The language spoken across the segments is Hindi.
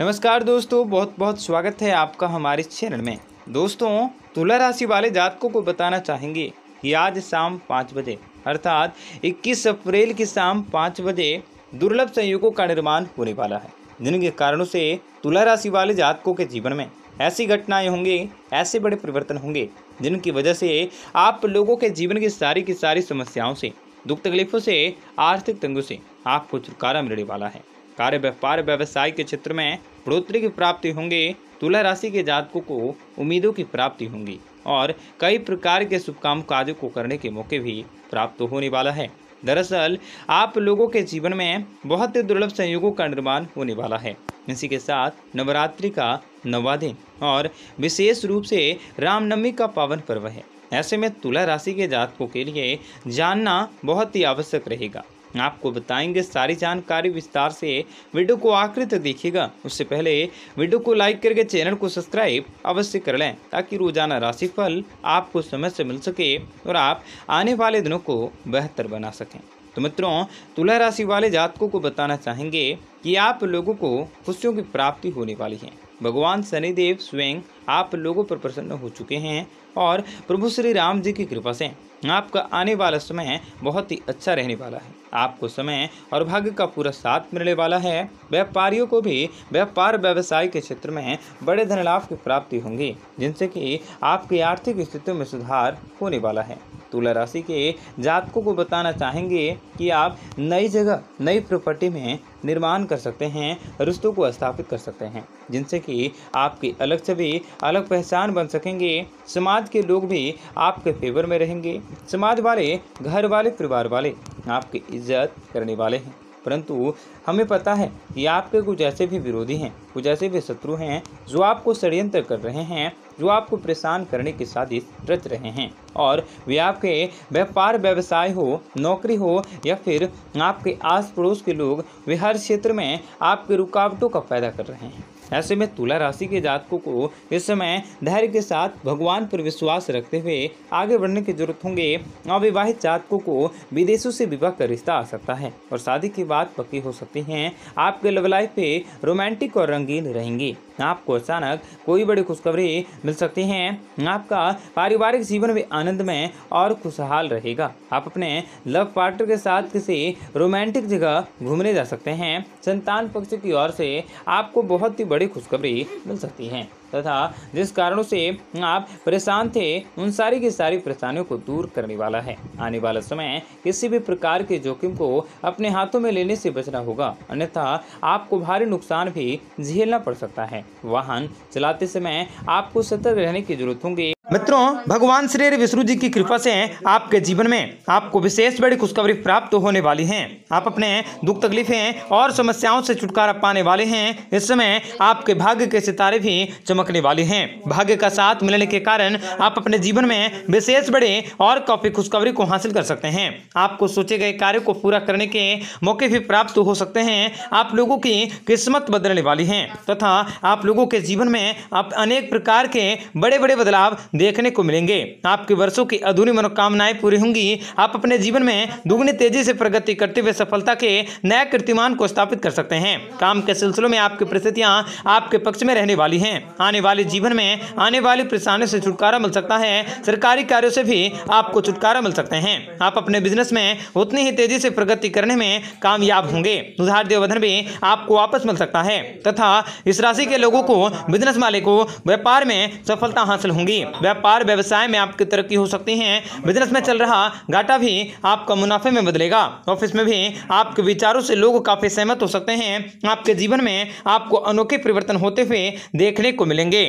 नमस्कार दोस्तों बहुत बहुत स्वागत है आपका हमारे चैनल में दोस्तों तुला राशि वाले जातकों को बताना चाहेंगे कि आज शाम पाँच बजे अर्थात 21 अप्रैल की शाम पाँच बजे दुर्लभ संयोगों का निर्माण होने वाला है जिनके कारणों से तुला राशि वाले जातकों के जीवन में ऐसी घटनाएं होंगे ऐसे बड़े परिवर्तन होंगे जिनकी वजह से आप लोगों के जीवन की सारी की सारी समस्याओं से दुख तकलीफों से आर्थिक तंगों से आपको छुटकारा मिलने वाला है कार्य व्यापार व्यवसाय के क्षेत्र में बढ़ोतरी की प्राप्ति होंगे तुला राशि के जातकों को उम्मीदों की प्राप्ति होंगी और कई प्रकार के शुभ काम कार्यों को करने के मौके भी प्राप्त होने वाला है दरअसल आप लोगों के जीवन में बहुत ही दुर्लभ संयोगों का निर्माण होने वाला है इसी के साथ नवरात्रि का नवा दिन और विशेष रूप से रामनवमी का पावन पर्व है ऐसे में तुला राशि के जातकों के लिए जानना बहुत ही आवश्यक रहेगा आपको बताएंगे सारी जानकारी विस्तार से वीडियो को आखिर तक देखिएगा उससे पहले वीडियो को लाइक करके चैनल को सब्सक्राइब अवश्य कर लें ताकि रोजाना राशिफल आपको समय से मिल सके और आप आने वाले दिनों को बेहतर बना सकें तो मित्रों तुला राशि वाले जातकों को बताना चाहेंगे कि आप लोगों को खुशियों की प्राप्ति होने वाली है भगवान शनिदेव स्वयं आप लोगों पर प्रसन्न हो चुके हैं और प्रभु श्री राम जी की कृपा से आपका आने वाला समय बहुत ही अच्छा रहने वाला है आपको समय और भाग्य का पूरा साथ मिलने वाला है व्यापारियों को भी व्यापार व्यवसाय के क्षेत्र में बड़े धन लाभ की प्राप्ति होंगी जिनसे कि आपकी आर्थिक स्थितियों में सुधार होने वाला है तुला राशि के जातकों को बताना चाहेंगे कि आप नई जगह नई प्रॉपर्टी में निर्माण कर सकते हैं रिश्तों को स्थापित कर सकते हैं जिनसे कि आपकी अलग छवि अलग पहचान बन सकेंगे समाज के लोग भी आपके फेवर में रहेंगे समाज वाले घर वाले परिवार वाले आपकी इज्जत करने वाले हैं परंतु हमें पता है कि आपके कुछ ऐसे भी विरोधी हैं कुछ ऐसे भी शत्रु हैं जो आपको षड्यंत्र कर रहे हैं जो आपको परेशान करने की साजिश रच रहे हैं और वे आपके व्यापार व्यवसाय हो नौकरी हो या फिर आपके आस पड़ोस के लोग वे हर क्षेत्र में आपके रुकावटों का पैदा कर रहे हैं ऐसे में तुला राशि के जातकों को इस समय धैर्य के साथ भगवान पर विश्वास रखते हुए आगे बढ़ने की जरूरत होंगे अविवाहित जातकों को विदेशों से विवाह का रिश्ता आ सकता है और शादी की बात पक्की हो सकती है आपके लव लाइफ पे रोमांटिक और रंगीन रहेंगी आपको अचानक कोई बड़ी खुशखबरी मिल सकती है आपका पारिवारिक जीवन भी आनंदमय और खुशहाल रहेगा आप अपने लव पार्टनर के साथ किसी रोमांटिक जगह घूमने जा सकते हैं संतान पक्ष की ओर से आपको बहुत ही बड़ी बड़ी खुशखबरी मिल सकती है तथा जिस कारणों से आप परेशान थे उन सारी की सारी परेशानियों को दूर करने वाला है आने वाला समय किसी भी प्रकार के जोखिम को अपने हाथों में लेने से बचना होगा अन्यथा आपको भारी नुकसान भी झेलना पड़ सकता है वाहन चलाते समय आपको सतर्क रहने की जरूरत होगी मित्रों भगवान श्री विष्णु जी की कृपा से आपके जीवन में आपको विशेष बड़ी खुशखबरी प्राप्त होने वाली है आप अपने दुख तकलीफें और समस्याओं से छुटकारा पाने वाले हैं इस समय आपके भाग्य के सितारे भी चमकने वाले हैं भाग्य का साथ मिलने के कारण आप अपने जीवन में विशेष बड़े और काफी खुशखबरी को हासिल कर सकते हैं आपको सोचे गए कार्य को पूरा करने के मौके भी प्राप्त हो सकते हैं आप लोगों की किस्मत बदलने वाली है तथा आप लोगों के जीवन में आप अनेक प्रकार के बड़े बड़े बदलाव देखने को मिलेंगे आपके वर्षों की अधूरी मनोकामनाएं पूरी होंगी आप अपने जीवन में दुगनी तेजी से प्रगति करते हुए सफलता के नए कीर्तिमान को स्थापित कर सकते हैं काम के सिलसिलों में आपकी परिस्थितियाँ आपके पक्ष में रहने वाली है आने वाले जीवन में आने वाली परेशानियों से छुटकारा मिल सकता है सरकारी कार्यो से भी आपको छुटकारा मिल सकते हैं आप अपने बिजनेस में उतनी ही तेजी से प्रगति करने में कामयाब होंगे उधार देवधन भी आपको वापस मिल सकता है तथा इस राशि के लोगों को बिजनेस मालिक को व्यापार में सफलता हासिल होंगी व्यापार व्यवसाय में आपकी तरक्की हो सकती है बिजनेस में चल रहा घाटा भी आपका मुनाफे में बदलेगा ऑफिस में भी आपके विचारों से लोग काफ़ी सहमत हो सकते हैं आपके जीवन में आपको अनोखे परिवर्तन होते हुए देखने को मिलेंगे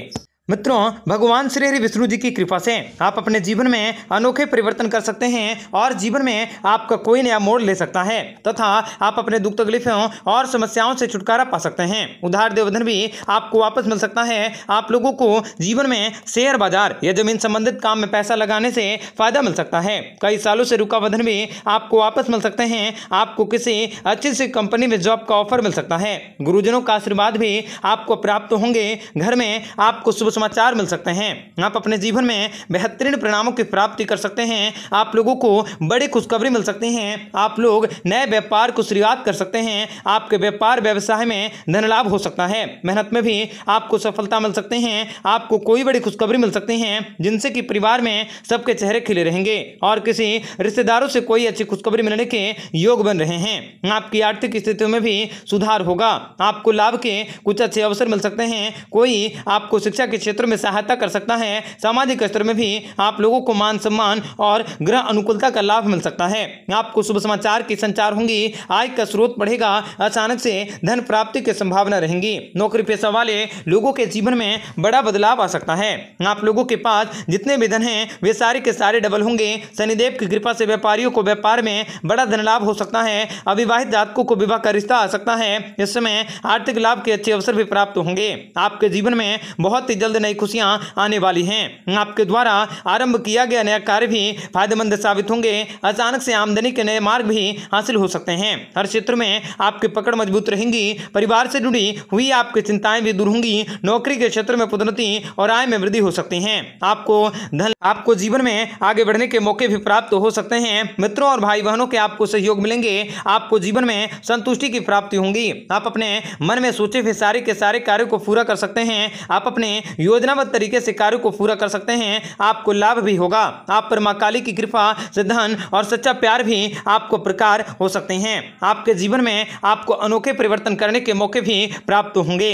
मित्रों भगवान श्री हरि विष्णु जी की कृपा से आप अपने जीवन में अनोखे परिवर्तन कर सकते हैं और जीवन में आपका कोई नया मोड़ ले सकता है तथा आप अपने दुख तकलीफों और समस्याओं से छुटकारा पा सकते हैं उधार देवधन भी आपको वापस मिल सकता है आप लोगों को जीवन में शेयर बाजार या जमीन संबंधित काम में पैसा लगाने से फायदा मिल सकता है कई सालों से रुका वधन भी आपको वापस मिल सकते हैं आपको किसी अच्छी सी कंपनी में जॉब का ऑफर मिल सकता है गुरुजनों का आशीर्वाद भी आपको प्राप्त होंगे घर में आपको शुभ सुसमाचार मिल सकते हैं आप अपने जीवन में बेहतरीन परिणामों की प्राप्ति कर सकते हैं आप लोगों को बड़ी खुशखबरी मिल सकती है आप लोग नए व्यापार को शुरुआत कर सकते हैं आपके व्यापार व्यवसाय में धन लाभ हो सकता है मेहनत में भी आपको सफलता मिल सकते हैं आपको कोई बड़ी खुशखबरी मिल सकती है जिनसे कि परिवार में सबके चेहरे खिले रहेंगे और किसी रिश्तेदारों से कोई अच्छी खुशखबरी मिलने के योग बन रहे हैं आपकी आर्थिक स्थितियों में भी सुधार होगा आपको लाभ के कुछ अच्छे अवसर मिल सकते हैं कोई आपको शिक्षा के क्षेत्र में सहायता कर सकता है सामाजिक स्तर में भी आप लोगों को मान सम्मान और ग्रह अनुकूलता का लाभ मिल सकता है आपको शुभ समाचार की संचार होंगी आय का स्रोत बढ़ेगा अचानक से धन प्राप्ति की संभावना रहेंगी नौकरी पेशा वाले लोगों के जीवन में बड़ा बदलाव आ सकता है आप लोगों के पास जितने भी धन हैं वे सारे के सारे डबल होंगे शनिदेव की कृपा से व्यापारियों को व्यापार में बड़ा धन लाभ हो सकता है अविवाहित जातकों को विवाह का रिश्ता आ सकता है इस समय आर्थिक लाभ के अच्छे अवसर भी प्राप्त होंगे आपके जीवन में बहुत ही जल्द नई खुशियां आने वाली हैं आपके द्वारा आरंभ किया गया नया कार्य भी फायदेमंद साबित होंगे अचानक से आमदनी के नए मार्ग भी हासिल हो सकते हैं हर क्षेत्र में आपकी पकड़ मजबूत रहेंगी परिवार से जुड़ी हुई आपकी चिंताएं भी दूर होंगी नौकरी के क्षेत्र में पदोन्नति और आय में वृद्धि हो सकती है आपको धन आपको जीवन में आगे बढ़ने के मौके भी प्राप्त हो सकते हैं मित्रों और भाई बहनों के आपको सहयोग मिलेंगे आपको जीवन में संतुष्टि की प्राप्ति होंगी आप अपने मन में सोचे हुए सारे के सारे कार्यों को पूरा कर सकते हैं आप अपने योजनाबद्ध तरीके से कार्य को पूरा कर सकते हैं आपको लाभ भी होगा आप पर माँ काली की कृपा से धन और सच्चा प्यार भी आपको प्रकार हो सकते हैं आपके जीवन में आपको अनोखे परिवर्तन करने के मौके भी प्राप्त होंगे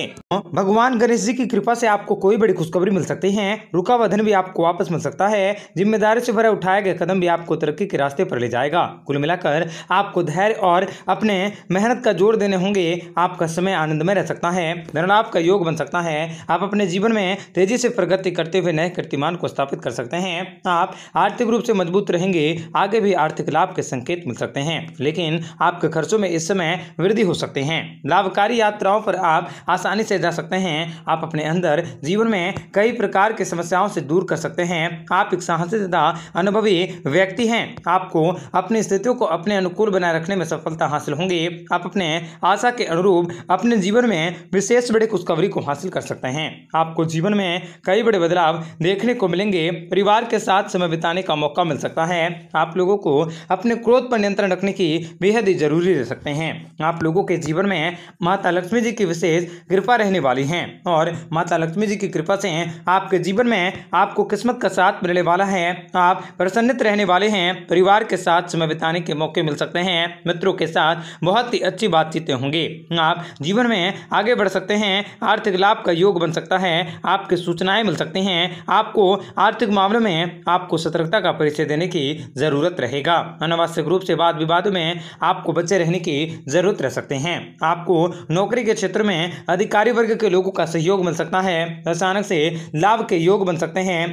भगवान गणेश जी की कृपा से आपको कोई बड़ी खुशखबरी मिल सकती है रुका वधन भी आपको वापस मिल सकता है जिम्मेदारी से भरे उठाए गए कदम भी आपको तरक्की के रास्ते पर ले जाएगा कुल मिलाकर आपको धैर्य और अपने मेहनत का जोर देने होंगे आपका समय आनंद में रह सकता है धन आपका योग बन सकता है आप अपने जीवन में में तेजी से प्रगति करते हुए नए कीर्तिमान को स्थापित कर सकते हैं आप आर्थिक रूप से मजबूत रहेंगे आगे भी आर्थिक लाभ के संकेत मिल सकते हैं लेकिन आपके खर्चों में इस समय वृद्धि हो सकते हैं लाभकारी यात्राओं पर आप आसानी से जा सकते हैं आप अपने अंदर जीवन में कई प्रकार की समस्याओं से दूर कर सकते हैं आप एक साहसी तथा अनुभवी व्यक्ति हैं आपको अपनी स्थितियों को अपने अनुकूल बनाए रखने में सफलता हासिल होंगी आप अपने आशा के अनुरूप अपने जीवन में विशेष बड़े खुशखबरी को हासिल कर सकते हैं आपको जीवन जीवन में कई बड़े बदलाव देखने को मिलेंगे परिवार के साथ समय बिताने का मौका मिल सकता है आप लोगों को अपने क्रोध पर नियंत्रण रखने की बेहद ही जरूरी रह सकते हैं आप लोगों के जीवन में माता लक्ष्मी जी की विशेष कृपा रहने वाली है और माता लक्ष्मी जी की कृपा से आपके जीवन में आपको किस्मत का साथ मिलने वाला है आप प्रसन्नित रहने वाले हैं परिवार के साथ समय बिताने के मौके मिल सकते हैं मित्रों के साथ बहुत ही अच्छी बातचीतें होंगी आप जीवन में आगे बढ़ सकते हैं आर्थिक लाभ का योग बन सकता है आप आपके सूचनाएं मिल सकते हैं आपको आर्थिक मामलों में आपको सतर्कता का परिचय देने की जरूरत रहेगा अनावश्यक रूप से वाद विवाद में आपको बचे रहने की जरूरत रह सकते हैं आपको नौकरी के क्षेत्र में अधिकारी वर्ग के लोगों का सहयोग मिल सकता है अचानक से लाभ के योग बन सकते हैं